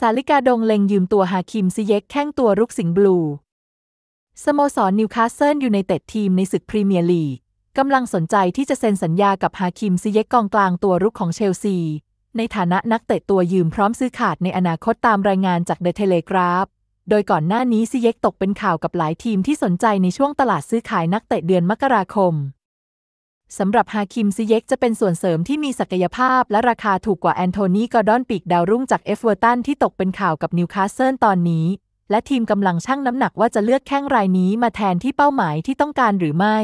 สาลิกาดงเล็งยืมตัวฮาคิมซิเยกแข้งตัวรุกสิงบลู สโมสรนิวคาสเซิลยูไนเต็ดทีมในศึกพรีเมียร์ลีกกำลังสนใจที่จะเซ็นสัญญากับฮาคิมซิเยกกองกลางตัวรุกของเชลซี ในฐานะนักเตะตัวยืมพร้อมซื้อขาดในอนาคตตามรายงานจากเดอะเทเลกราฟ โดยก่อนหน้านี้ซิเยกตกเป็นข่าวกับหลายทีมที่สนใจในช่วงตลาดซื้อขายนักเตะเดือนมกราคมสำหรับฮาคิมซิเยกจะเป็นส่วนเสริมที่มีศักยภาพ และราคาถูกกว่าแอนโทนีกอร์ดอนปีกดาวรุ่งจากเอฟเวอร์ตันที่ตกเป็นข่าวกับนิวคาสเซิลตอนนี้และทีมกำลังชั่งน้ำหนักว่าจะเลือกแข้งรายนี้มาแทนที่เป้าหมายที่ต้องการหรือไม่